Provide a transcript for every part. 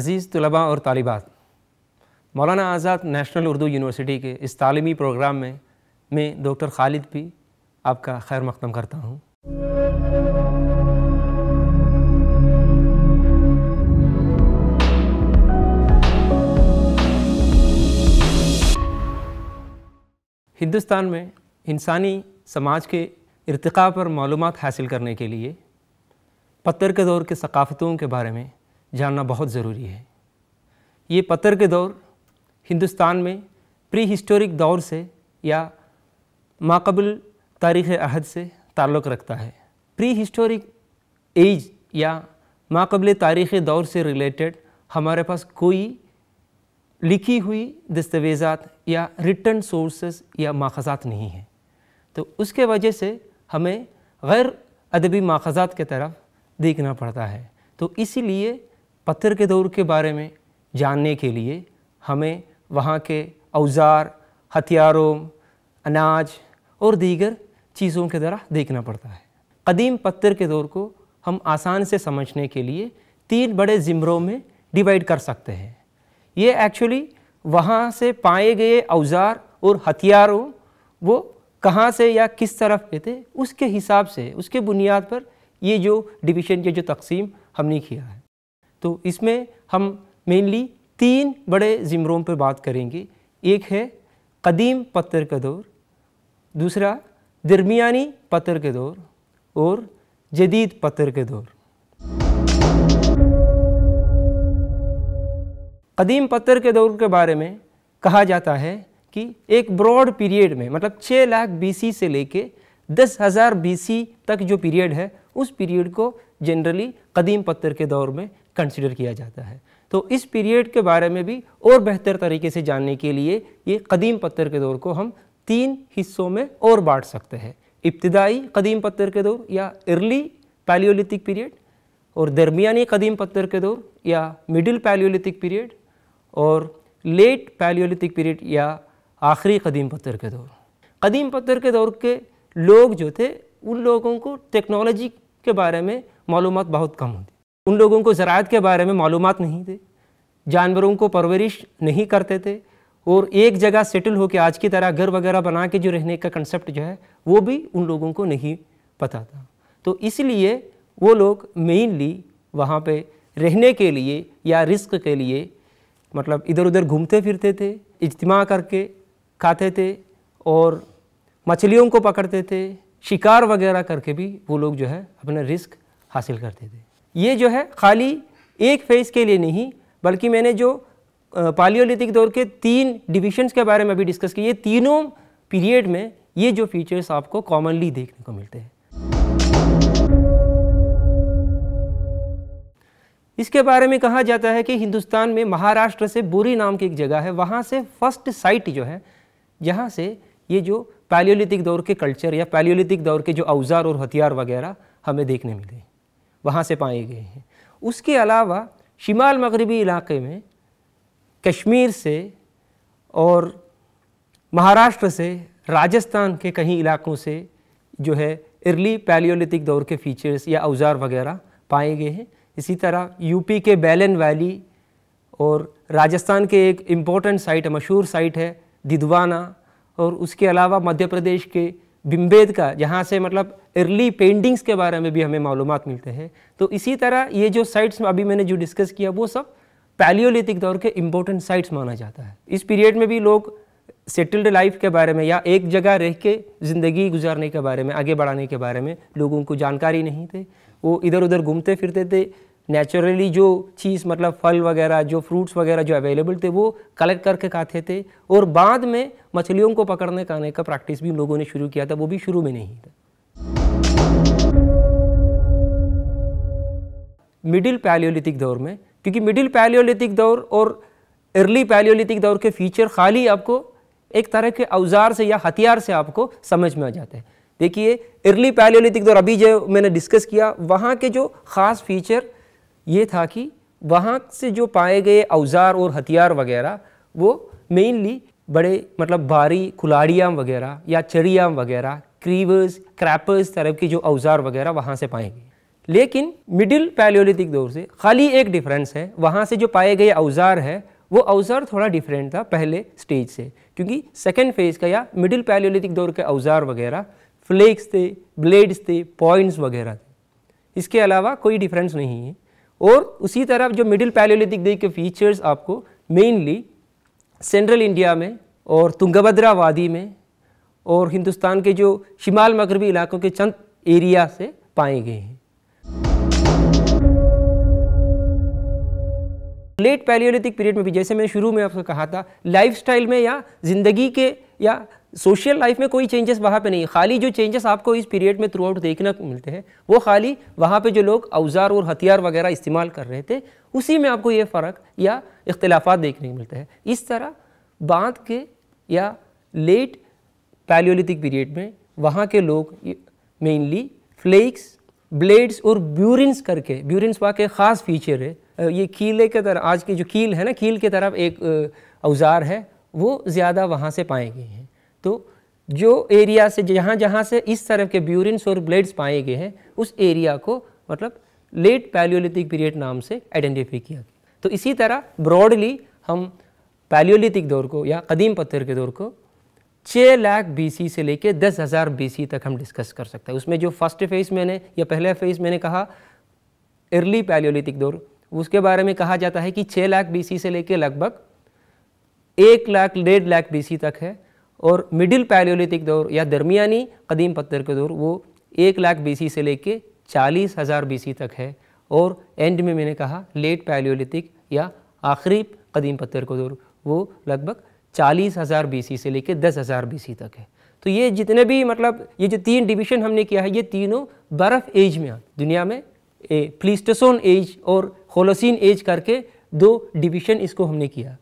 अज़ीज़ तलबा और तालिबात मौलाना आज़ाद नेशनल उर्दू यूनिवर्सिटी के इस तलीमी प्रोग्राम में मैं डॉक्टर खालिद भी आपका खैर मकदम करता हूँ हिंदुस्तान में इंसानी समाज के इरतक़ा पर मालूम हासिल करने के लिए पत्थर के दौर के सकाफ़तों के बारे में जानना बहुत ज़रूरी है ये पत्थर के दौर हिंदुस्तान में प्री हिस्टोरिक दौर से या माकबल तारीख़ अहद से ताल्लुक़ रखता है प्री हिस्टोरिक एज या माकबल तारीख़ दौर से रिलेटेड हमारे पास कोई लिखी हुई दस्तावेज़ात या रिटर्न सोर्सेस या माखज़ात नहीं है तो उसके वजह से हमें गैर अदबी माखज़ात के तरफ देखना पड़ता है तो इसीलिए पत्थर के दौर के बारे में जानने के लिए हमें वहाँ के औजार हथियारों अनाज और दीगर चीज़ों के द्वारा देखना पड़ता है कदीम पत्थर के दौर को हम आसान से समझने के लिए तीन बड़े ज़िमरों में डिवाइड कर सकते हैं ये एक्चुअली वहाँ से पाए गए औजार और हथियारों वो कहाँ से या किस तरफ के थे उसके हिसाब से उसके बुनियाद पर ये जो डिवीज़न के जो तकसीम हमने किया है तो इसमें हम मेनली तीन बड़े ज़िमरों पर बात करेंगे एक है कदीम पत्थर का दौर दूसरा दरमियानी पत्थर के दौर और जदीद पत्थर के दौर कदीम पत्थर के दौर के बारे में कहा जाता है कि एक ब्रॉड पीरियड में मतलब 6 लाख बीसी से लेके दस हज़ार बीसी तक जो पीरियड है उस पीरियड को जनरली कदीम पत्थर के दौर में कंसिडर किया जाता है तो इस पीरियड के बारे में भी और बेहतर तरीके से जानने के लिए ये कदीम पत्थर के दौर को हम तीन हिस्सों में और बांट सकते हैं इब्तदाई कदीम पत्थर के दौर या अर्ली पैलियोलिथिक पीरियड और दरमियानी कदीम पत्थर के दौर या मिडिल पैलियोलिथिक पीरियड और लेट पैलियोलिथिक पीरियड या आखिरी कदीम पत्थर के दौर कदीम पत्थर के दौर के लोग जो थे उन लोगों को टेक्नोलॉजी के बारे में मालूम बहुत कम होती उन लोगों को ज़रात के बारे में मालूम नहीं थे जानवरों को परवरिश नहीं करते थे और एक जगह सेटल होकर आज की तरह घर वगैरह बना के जो रहने का कंसेप्ट जो है वो भी उन लोगों को नहीं पता था तो इसलिए वो लोग मेनली वहाँ पे रहने के लिए या रिस्क के लिए मतलब इधर उधर घूमते फिरते थे इजतमा करके खाते थे और मछलियों को पकड़ते थे शिकार वगैरह करके भी वो लोग जो है अपना रिस्क हासिल करते थे ये जो है खाली एक फेज़ के लिए नहीं बल्कि मैंने जो पालियोलिथिक दौर के तीन डिविशंस के बारे में अभी डिस्कस किए तीनों पीरियड में ये जो फीचर्स आपको कॉमनली देखने को मिलते हैं इसके बारे में कहा जाता है कि हिंदुस्तान में महाराष्ट्र से बुरी नाम की एक जगह है वहाँ से फर्स्ट साइट जो है जहाँ से ये जो पैलियोलिथिक दौर के कल्चर या पैलियोलिथिक दौर के जो अवजार और हथियार वगैरह हमें देखने मिले हैं वहाँ से पाए गए हैं उसके अलावा शिमाल मगरबी इलाके में कश्मीर से और महाराष्ट्र से राजस्थान के कहीं इलाकों से जो है अर्ली पैलियोलिथिक दौर के फीचर्स या औजार वगैरह पाए गए हैं इसी तरह यूपी के बैलन वैली और राजस्थान के एक इम्पोर्टेंट साइट मशहूर साइट है दिदवाना और उसके अलावा मध्य प्रदेश के बिम्बेद का जहाँ से मतलब अर्ली पेंटिंग्स के बारे में भी हमें मालूम मिलते हैं तो इसी तरह ये जो साइट्स अभी मैंने जो डिस्कस किया वो सब पैलियोलिथिक दौर के इम्पोर्टेंट साइट्स माना जाता है इस पीरियड में भी लोग सेटल्ड लाइफ के बारे में या एक जगह रह के ज़िंदगी गुजारने के बारे में आगे बढ़ाने के बारे में लोगों को जानकारी नहीं थे वो इधर उधर घूमते फिरते थे नेचुरली जो चीज़ मतलब फल वगैरह जो फ्रूट्स वगैरह जो अवेलेबल थे वो कलेक्ट करके खाते थे और बाद में मछलियों को पकड़ने खाने का प्रैक्टिस भी लोगों ने शुरू किया था वो भी शुरू में नहीं था मिडिल पैलियोलिथिक दौर में क्योंकि मिडिल पैलियोलिथिक दौर और अर्ली पैलियोलिथिक दौर के फीचर खाली आपको एक तरह के औजार से या हथियार से आपको समझ में आ जाते हैं देखिए अर्ली पैलियोलिथिक दौर अभी जो मैंने डिस्कस किया वहाँ के जो ख़ास फीचर ये था कि वहाँ से जो पाए गए औजार और हथियार वगैरह वो मेनली बड़े मतलब भारी कुलाड़ियाँ वगैरह या चरियाँ वगैरह क्रीवर्स क्रैपर्स तरफ के जो औज़ार वगैरह वहाँ से पाएंगे लेकिन मिडिल पैलियोलिथिक दौर से खाली एक डिफरेंस है वहाँ से जो पाए गए औज़ार है वो औज़ार थोड़ा डिफरेंट था पहले स्टेज से क्योंकि सेकेंड फेज का या मिडिल पैलियोलिथिक दौर के औज़ार वगैरह फ्लेक्स थे ब्लेड्स थे पॉइंट्स वगैरह थे इसके अलावा कोई डिफरेंस नहीं है और उसी तरह जो मिडिल पैलियोलिथिक दे के फीचर्स आपको मेनली सेंट्रल इंडिया में और तुंगभद्रा वादी में और हिंदुस्तान के जो शिमाल मगरबी इलाकों के चंद एरिया से पाए गए हैं लेट पैलियोलिथिक पीरियड में भी जैसे मैंने शुरू में आपको कहा था लाइफस्टाइल में या ज़िंदगी के या सोशल लाइफ में कोई चेंजेस वहाँ पे नहीं खाली जो चेंजेस आपको इस पीरियड में थ्रू आउट देखना मिलते हैं वो खाली वहाँ पे जो लोग औज़ार और हथियार वगैरह इस्तेमाल कर रहे थे उसी में आपको ये फ़र्क या इख्तलाफा देखने को मिलते हैं इस तरह बांध के या लेट पैलियोलिथिक पीरियड में वहाँ के लोग मेनली फ्लेक्स ब्लेड्स और ब्यूरिन्स करके ब्यूरिन्स वहाँ के ख़ास फीचर है ये कीले के तरह आज के जो कील है ना कील के तरफ एक औजार है वो ज़्यादा वहाँ से पाए गए हैं तो जो एरिया से जहाँ जहाँ से इस तरह के ब्यूरिन्स और ब्लेड्स पाए गए हैं उस एरिया को मतलब लेट पैलियोलिथिक पीरियड नाम से आइडेंटिफाई किया गया तो इसी तरह ब्रॉडली हम पैलियोलिथिक दौर को या कदीम पत्थर के दौर को छः लाख बीसी से लेके दस हज़ार बीसी तक हम डिस्कस कर सकते हैं उसमें जो फर्स्ट फेज़ मैंने या पहला फेज़ मैंने कहा अर्ली पैलियोलिथिक दौर उसके बारे में कहा जाता है कि छः लाख बीसी से लेके लगभग एक लाख डेढ़ लाख बीसी तक है और मिडिल पैलियोलिथिक दौर या दरमियानी कदीम पत्थर का दौर वो एक लाख बीसी से लेके चालीस हज़ार बीसी तक है और एंड में मैंने कहा लेट पैलियोलिथिक या आखिरी कदीम पत्थर का दौर वो लगभग चालीस हज़ार बी से लेकर दस हज़ार बी तक है तो ये जितने भी मतलब ये जो तीन डिवीजन हमने किया है ये तीनों बर्फ़ एज में दुनिया में प्लीस्टोसोन एज और होलोसिन एज करके दो डिवीजन इसको हमने किया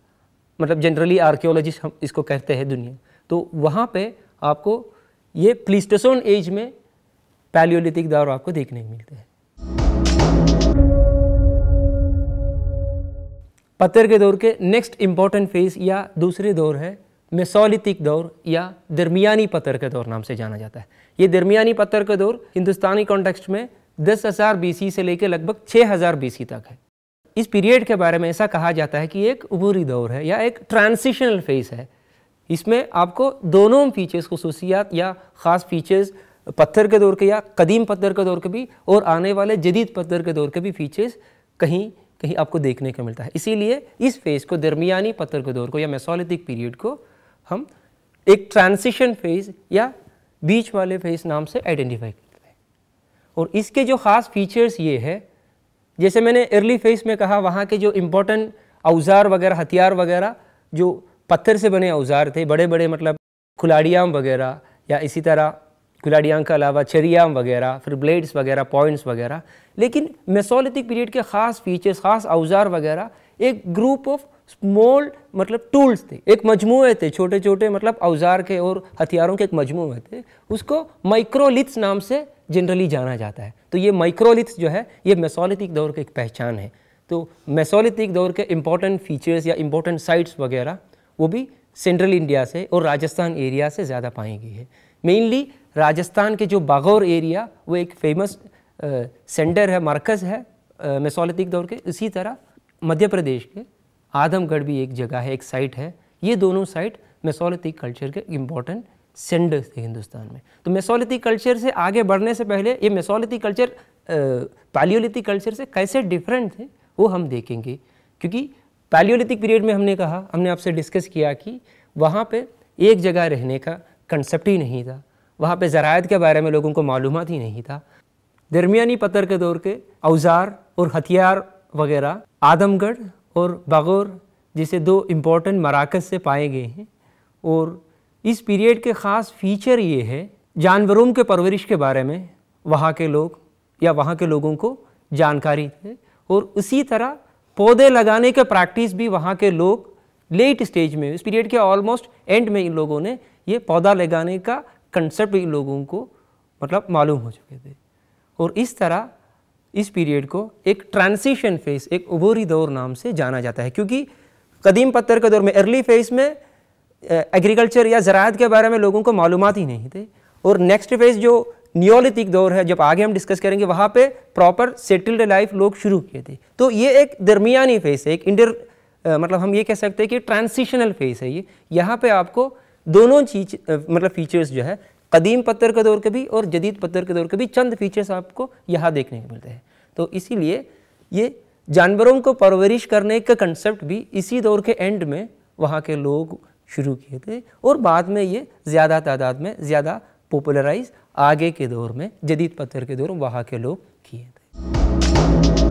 मतलब जनरली आर्कियोलॉजिस्ट हम इसको कहते हैं दुनिया तो वहाँ पे आपको ये प्लीस्टोसोन एज में पैलियोलिथिक दौर आपको देखने को मिलते हैं पत्थर के दौर के नेक्स्ट इम्पॉर्टेंट फेज या दूसरे दौर है मेसोलिथिक दौर या दरमियानी पत्थर के दौर नाम से जाना जाता है ये दरमियानी पत्थर का दौर हिंदुस्तानी कॉन्टेक्स्ट में दस हज़ार बीसी से लेकर लगभग छः हज़ार बीसी तक है इस पीरियड के बारे में ऐसा कहा जाता है कि एक उभरी दौर है या एक ट्रांसिशनल फेज है इसमें आपको दोनों फीचर्स खसूसियात या ख़ास फीचर्स पत्थर के दौर के या कदीम पत्थर के दौर के भी और आने वाले जदीद पत्थर के दौर के भी फीचर्स कहीं कहीं आपको देखने को मिलता है इसीलिए इस फेज़ को दरमियानी पत्थर के दौर को या मेसोलिथिक पीरियड को हम एक ट्रांसिशन फेज़ या बीच वाले फेज़ नाम से आइडेंटिफाई करते हैं और इसके जो ख़ास फीचर्स ये है जैसे मैंने अर्ली फेज़ में कहा वहाँ के जो इम्पोर्टेंट औज़ार वगैरह हथियार वगैरह जो पत्थर से बने औज़ार थे बड़े बड़े मतलब खुलाड़ियाम वगैरह या इसी तरह कुलाडियांग के अलावा चरियाम वगैरह फिर ब्लेड्स वगैरह पॉइंट्स वगैरह लेकिन मेसोलिथिक पीरियड के ख़ास फीचर्स ख़ास अवजार वगैरह एक ग्रुप ऑफ स्मॉल मतलब टूल्स थे एक मजमू थे छोटे छोटे मतलब अवजार के और हथियारों के एक मजमू थे उसको माइक्रोलिथ्स नाम से जनरली जाना जाता है तो ये माइक्रोलिथ्स जो है ये मेसोलिथिक दौर की एक पहचान है तो मेसोलिथिक दौर के इम्पोर्टेंट फीचर्स या इम्पोर्टेंट साइट्स वगैरह वो भी सेंट्रल इंडिया से और राजस्थान एरिया से ज़्यादा पाई गई है मेनली राजस्थान के जो बागौर एरिया वो एक फेमस सेंटर है मरकज़ है मेसोलिथिक दौर के इसी तरह मध्य प्रदेश के आदमगढ़ भी एक जगह है एक साइट है ये दोनों साइट मेसोलिथिक कल्चर के इम्पॉर्टेंट सेंटर थे हिंदुस्तान में तो मेसोलिथिक कल्चर से आगे बढ़ने से पहले ये मेसोलिथिक कल्चर पैलियोलिथिक कल्चर से कैसे डिफरेंट थे वो हम देखेंगे क्योंकि पैलियोलिथिक पीरियड में हमने कहा हमने आपसे डिस्कस किया कि वहाँ पे एक जगह रहने का कंसेप्ट ही नहीं था वहाँ पर ज़रायत के बारे में लोगों को मालूम ही नहीं था दरमिया पत्थर के दौर के औज़ार और हथियार वगैरह आदमगढ़ और बागौर जिसे दो इम्पोर्टेंट मराकज़ से पाए गए हैं और इस पीरियड के ख़ास फीचर ये है जानवरों के परवरिश के बारे में वहाँ के लोग या वहाँ के लोगों को जानकारी है और उसी तरह पौधे लगाने के प्रैक्टिस भी वहाँ के लोग लेट स्टेज में इस पीरियड के ऑलमोस्ट एंड में इन लोगों ने ये पौधा लगाने का कंसेप्ट लोगों को मतलब मालूम हो चुके थे और इस तरह इस पीरियड को एक ट्रांसिशन फेस एक उभोरी दौर नाम से जाना जाता है क्योंकि कदीम पत्थर के दौर में अर्ली फेस में एग्रीकल्चर या ज़रात के बारे में लोगों को मालूम ही नहीं थे और नेक्स्ट फेस जो न्योलिथिक दौर है जब आगे हम डिस्कस करेंगे वहाँ पे प्रॉपर सेटल्ड लाइफ लोग शुरू किए थे तो ये एक दरमियानी फेस है एक इंडर मतलब हम ये कह सकते हैं कि ट्रांसिशनल फेस है ये यहाँ पे आपको दोनों चीज मतलब फीचर्स जो है कदीम पत्थर के दौर के भी और जदीद पत्थर के दौर के भी चंद फीचर्स आपको यहाँ देखने को मिलते हैं तो इसीलिए ये जानवरों को परवरिश करने का कंसेप्ट भी इसी दौर के एंड में वहाँ के लोग शुरू किए थे और बाद में ये ज़्यादा तादाद में ज़्यादा पॉपुलराइज आगे के दौर में जदीद पत्थर के दौर वहाँ के लोग किए थे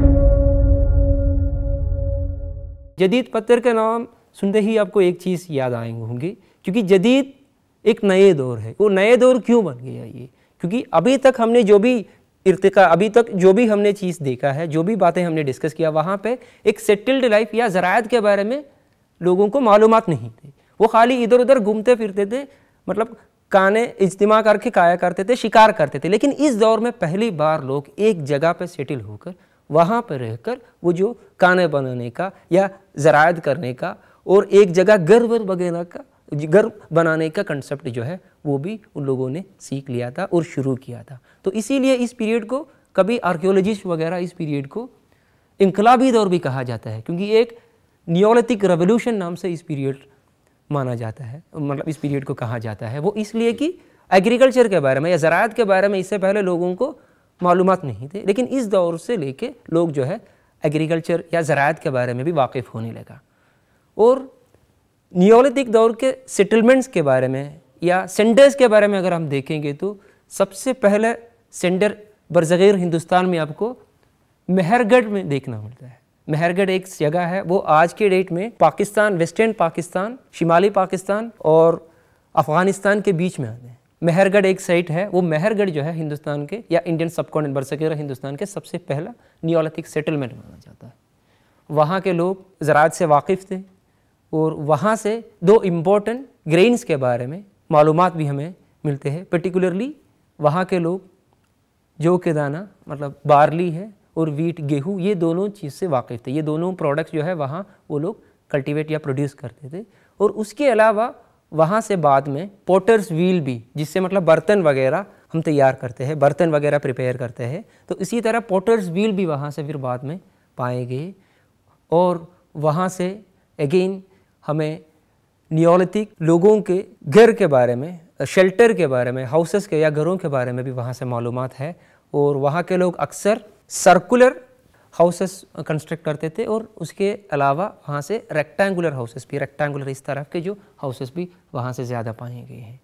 जदीद पत्थर का नाम सुनते ही आपको एक चीज़ याद आएंगी होंगी क्योंकि जदीद एक नए दौर है वो नए दौर क्यों बन गया ये क्योंकि अभी तक हमने जो भी इरतका अभी तक जो भी हमने चीज़ देखा है जो भी बातें हमने डिस्कस किया वहाँ पे एक सेटल्ड लाइफ या ज़रायत के बारे में लोगों को मालूम नहीं थी वो खाली इधर उधर घूमते फिरते थे मतलब काने इज्तिमा करके काया करते थे शिकार करते थे लेकिन इस दौर में पहली बार लोग एक जगह पर सेटल होकर वहाँ पर रहकर वो जो काने बनाने का या ज़रायत करने का और एक जगह गर्व वगैरह का घर बनाने का कंसेप्ट जो है वो भी उन लोगों ने सीख लिया था और शुरू किया था तो इसीलिए इस पीरियड को कभी आर्कियोलॉजिस्ट वगैरह इस पीरियड को इनकलाबी दौर भी कहा जाता है क्योंकि एक नियोलिथिक रेवोल्यूशन नाम से इस पीरियड माना जाता है मतलब इस पीरियड को कहा जाता है वो इसलिए कि एग्रीकल्चर के बारे में या ज़रात के बारे में इससे पहले लोगों को मालूम नहीं थे लेकिन इस दौर से लेके लोग जो है एग्रीकल्चर या ज़रात के बारे में भी वाकिफ़ होने लगा और नियोलिथिक दौर के सेटलमेंट्स के बारे में या सेंडर्स के बारे में अगर हम देखेंगे तो सबसे पहले सेंडर बरज़ीर हिंदुस्तान में आपको मेहरगढ़ में देखना मिलता है मेहरगढ़ एक जगह है वो आज के डेट में पाकिस्तान वेस्टर्न पाकिस्तान शिमाली पाकिस्तान और अफ़गानिस्तान के बीच में आते हैं मेहरगढ़ एक साइट है वो मेहरगढ़ जो है हिंदुस्तान के या इंडियन सबकॉन्टिनेंट बरसगेरा हिंदुस्तान के सबसे पहला नियोलिथिक सेटलमेंट माना जाता है वहाँ के लोग ज़रात से वाकिफ़ थे और वहाँ से दो इम्पोर्टेंट ग्रेन्स के बारे में मालूम भी हमें मिलते हैं पर्टिकुलरली वहाँ के लोग जो के दाना मतलब बार्ली है और वीट गेहूँ ये दोनों चीज़ से वाकिफ़ थे ये दोनों प्रोडक्ट्स जो है वहाँ वो लोग कल्टीवेट या प्रोड्यूस करते थे और उसके अलावा वहाँ से बाद में पोटर्स व्हील भी जिससे मतलब बर्तन वगैरह हम तैयार करते हैं बर्तन वगैरह प्रिपेयर करते हैं तो इसी तरह पोटर्स व्हील भी वहाँ से फिर बाद में पाए गए और वहाँ से अगेन हमें नियोलिथिक लोगों के घर के बारे में शेल्टर के बारे में हाउसेस के या घरों के बारे में भी वहाँ से मालूम है और वहाँ के लोग अक्सर सर्कुलर हाउसेस कंस्ट्रक्ट करते थे और उसके अलावा वहाँ से रेक्टेंगुलर हाउसेस भी रेक्टेंगुलर इस तरह के जो हाउसेस भी वहाँ से ज़्यादा पाए गए हैं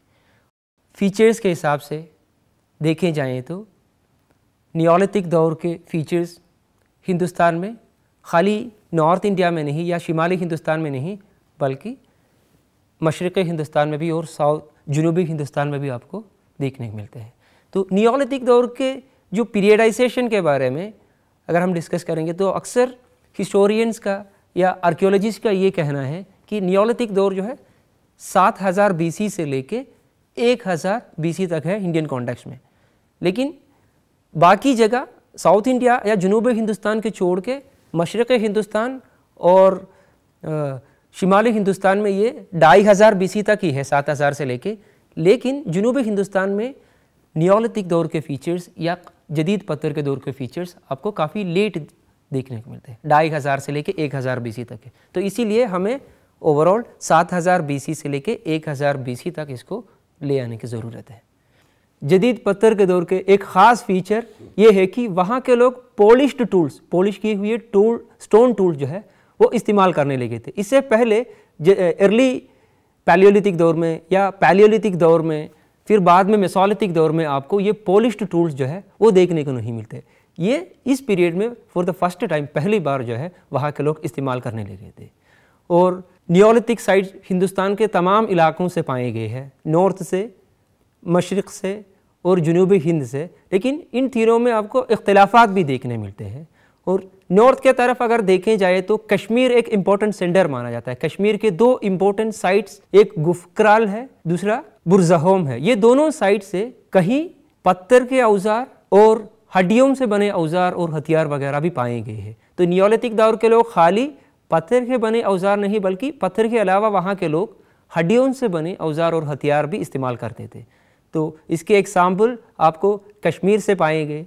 फीचर्स के हिसाब से देखे जाएँ तो नियोलिथिक दौर के फीचर्स हिंदुस्तान में खाली नॉर्थ इंडिया में नहीं या शिमाली हिंदुस्तान में नहीं बल्कि मशरक़ हिंदुस्तान में भी और साउथ जनूबी हिंदुस्तान में भी आपको देखने को मिलते हैं तो नियोलिथिक दौर के जो पीरियडाइजेशन के बारे में अगर हम डिस्कस करेंगे तो अक्सर हिस्टोरियंस का या आर्क्योलॉजिस्ट का ये कहना है कि नियोलिथिक दौर जो है 7000 हज़ार बी से लेके 1000 हज़ार तक है इंडियन कॉन्टेक्स्ट में लेकिन बाकी जगह साउथ इंडिया या जनूब हिंदुस्तान के छोड़ के मशरक़ हिंदुस्तान और आ, शिमाली हिंदुस्तान में ये ढाई हज़ार बीसी तक ही है सात हज़ार से लेके लेकिन जुनूबी हिंदुस्तान में नियोलिथिक दौर के फीचर्स या जदीद पत्थर के दौर के फीचर्स आपको काफ़ी लेट देखने को मिलते हैं ढाई हज़ार से लेके एक हज़ार बीसी तक है तो इसीलिए हमें ओवरऑल सात हज़ार बीसी से लेके एक हज़ार बीसी तक इसको ले आने की ज़रूरत है जदीद पत्थर के दौर के एक ख़ास फीचर ये है कि वहाँ के लोग पॉलिश्ड टूल्स पॉलिश किए हुए टूल स्टोन टूल जो है वो इस्तेमाल करने लगे थे इससे पहले अर्ली पैलियोलिथिक दौर में या पैलियोलिथिक दौर में फिर बाद में मिसोलिथिक दौर में आपको ये पोलिश टूल्स जो है वो देखने को नहीं मिलते ये इस पीरियड में फॉर द फर्स्ट टाइम पहली बार जो है वहाँ के लोग इस्तेमाल करने लगे थे और नियोलिथिक साइड हिंदुस्तान के तमाम इलाकों से पाए गए हैं नॉर्थ से मशरक़ से और जनूबी हिंद से लेकिन इन तीनों में आपको इख्तलाफात भी देखने मिलते हैं और नॉर्थ के तरफ अगर देखें जाए तो कश्मीर एक इम्पोर्टेंट सेंटर माना जाता है कश्मीर के दो इम्पोर्टेंट साइट्स एक गुफक्राल है दूसरा बुरजहोम है ये दोनों साइट से कहीं पत्थर के औजार और हड्डियों से बने औजार और हथियार वगैरह भी पाए गए हैं तो नियोलिथिक दौर के लोग खाली पत्थर के बने औजार नहीं बल्कि पत्थर के अलावा वहाँ के लोग हड्डियों से बने औजार और हथियार भी इस्तेमाल करते थे तो इसके एग्ज़ाम्पल आपको कश्मीर से पाएंगे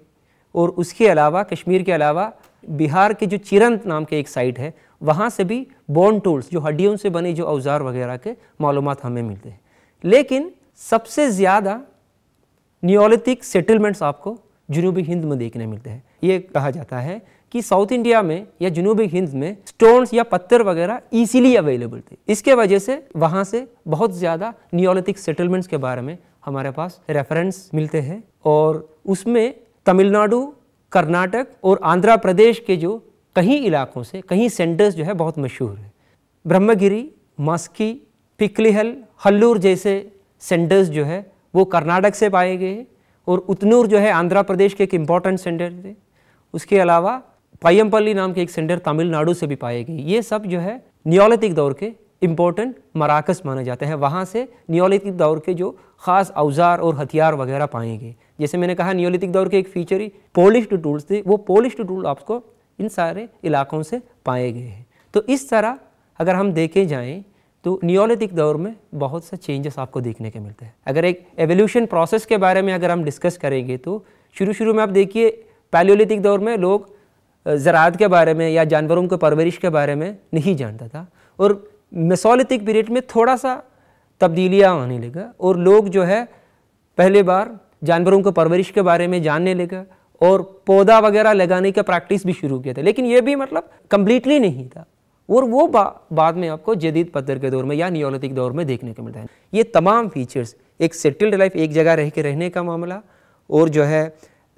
और उसके अलावा कश्मीर के अलावा बिहार के जो चिरंत नाम के एक साइट है वहाँ से भी बोन टूल्स जो हड्डियों से बने जो औजार वगैरह के मालूम हमें मिलते हैं लेकिन सबसे ज़्यादा न्योलिथिक सेटलमेंट्स आपको जुनूबी हिंद में देखने मिलते हैं ये कहा जाता है कि साउथ इंडिया में या जुनूबी हिंद में स्टोन्स या पत्थर वगैरह ईजीली अवेलेबल थे इसके वजह से वहाँ से बहुत ज़्यादा न्योलिथिक सेटलमेंट्स के बारे में हमारे पास रेफरेंस मिलते हैं और उसमें तमिलनाडु कर्नाटक और आंध्र प्रदेश के जो कहीं इलाकों से कहीं सेंटर्स जो है बहुत मशहूर है ब्रह्मगिरी मस्की पिकलीहल हल्लूर जैसे सेंटर्स जो है वो कर्नाटक से पाए गए हैं और उतनूर जो है आंध्र प्रदेश के एक इम्पॉर्टेंट सेंटर थे उसके अलावा पायमपल्ली नाम के एक सेंटर तमिलनाडु से भी पाए गए ये सब जो है नियोलिथिक दौर के इम्पोर्टेंट मराकस माने जाते हैं वहाँ से नियोलितिक दौर के जो ख़ास अवजार और हथियार वगैरह पाएंगे जैसे मैंने कहा नियोलितिक दौर के एक फीचर ही पोलिश्ड टूल्स थे वो पोलिश्ड टूल आपको इन सारे इलाकों से पाए गए हैं तो इस तरह अगर हम देखे जाएँ तो नियोलितिक दौर में बहुत से चेंजेस आपको देखने के मिलते हैं अगर एक एवोल्यूशन प्रोसेस के बारे में अगर हम डिस्कस करेंगे तो शुरू शुरू में आप देखिए पैलियोलिथिक दौर में लोग ज़रात के बारे में या जानवरों के परवरिश के बारे में नहीं जानता था और मेसोलिथिक पीरियड में थोड़ा सा तब्दीलियाँ आने लगा और लोग जो है पहले बार जानवरों को परवरिश के बारे में जानने लगा और पौधा वगैरह लगाने का प्रैक्टिस भी शुरू किया था लेकिन ये भी मतलब कम्प्लीटली नहीं था और वो बा, बाद में आपको जदीद पत्थर के दौर में या नियोलिथिक दौर में देखने को मिलता है ये तमाम फीचर्स एक सेटल्ड लाइफ एक जगह रह के रहने का मामला और जो है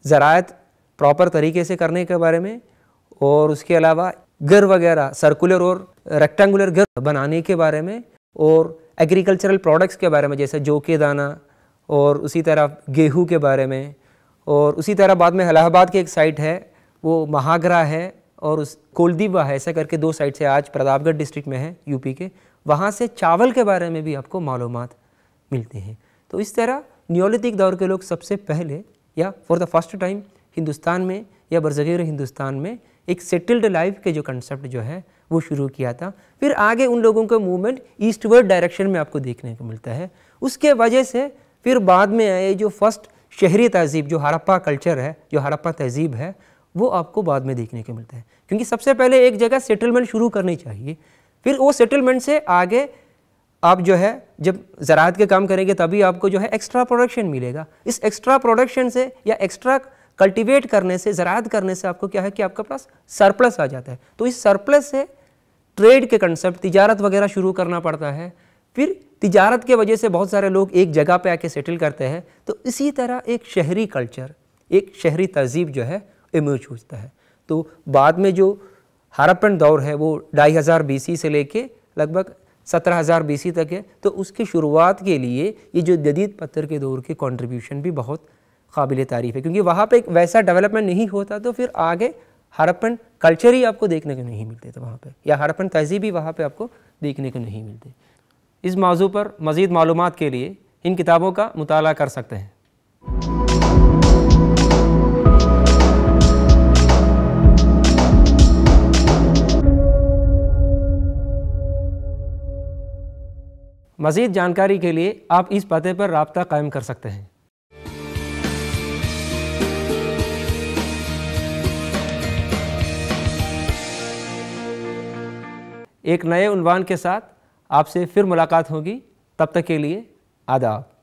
ज़रात प्रॉपर तरीके से करने के बारे में और उसके अलावा घर वगैरह सर्कुलर और रेक्टेंगुलर घर बनाने के बारे में और एग्रीकल्चरल प्रोडक्ट्स के बारे में जैसे जो के दाना और उसी तरह गेहूँ के बारे में और उसी तरह बाद में इलाहाबाद की एक साइट है वो महागरा है और उस कोलदीबा है ऐसा करके दो साइट से आज प्रतापगढ़ डिस्ट्रिक्ट में है यूपी के वहाँ से चावल के बारे में भी आपको मालूम मिलते हैं तो इस तरह न्योलिथिक दौर के लोग सबसे पहले या for the first time Hindustan में या बरज़ीर हिंदुस्तान में एक सेटल्ड लाइफ के जो कंसेप्ट जो है वो शुरू किया था फिर आगे उन लोगों का मूवमेंट ईस्टवर्ड डायरेक्शन में आपको देखने को मिलता है उसके वजह से फिर बाद में आए जो फर्स्ट शहरी तहजीब जो हड़प्पा कल्चर है जो हड़प्पा तहजीब है वो आपको बाद में देखने को मिलता है क्योंकि सबसे पहले एक जगह सेटलमेंट शुरू करनी चाहिए फिर वो सेटलमेंट से आगे आप जो है जब ज़रात के काम करेंगे तभी आपको जो है एक्स्ट्रा प्रोडक्शन मिलेगा इस एक्स्ट्रा प्रोडक्शन से या एक्स्ट्रा कल्टीवेट करने से ज़रात करने से आपको क्या है कि आपके पास सरप्लस आ जाता है तो इस सरप्लस से ट्रेड के कंसेप्ट तिजारत वगैरह शुरू करना पड़ता है फिर तिजारत के वजह से बहुत सारे लोग एक जगह पे आके सेटल करते हैं तो इसी तरह एक शहरी कल्चर एक शहरी तहजीब जो है इमर्ज होता है तो बाद में जो हरपन दौर है वो ढाई हज़ार बीसी से लेके लगभग सत्रह हज़ार बी तक है तो उसकी शुरुआत के लिए ये जो जदीद पत्थर के दौर के कंट्रीब्यूशन भी बहुत काबिल तारीफ़ है क्योंकि वहाँ पर एक वैसा डेवलपमेंट नहीं होता तो फिर आगे हड़प्पन कल्चर ही आपको देखने को नहीं मिलते थे तो वहाँ पर या हड़प्पन तहजीब ही वहाँ पर आपको देखने को नहीं मिलते इस मौजू पर मज़ीद मालूम के लिए इन किताबों का मताल कर सकते हैं मज़ीद जानकारी के लिए आप इस पते पर रबता कायम कर सकते हैं एक नए उनवान के साथ आपसे फिर मुलाकात होगी तब तक के लिए आदाब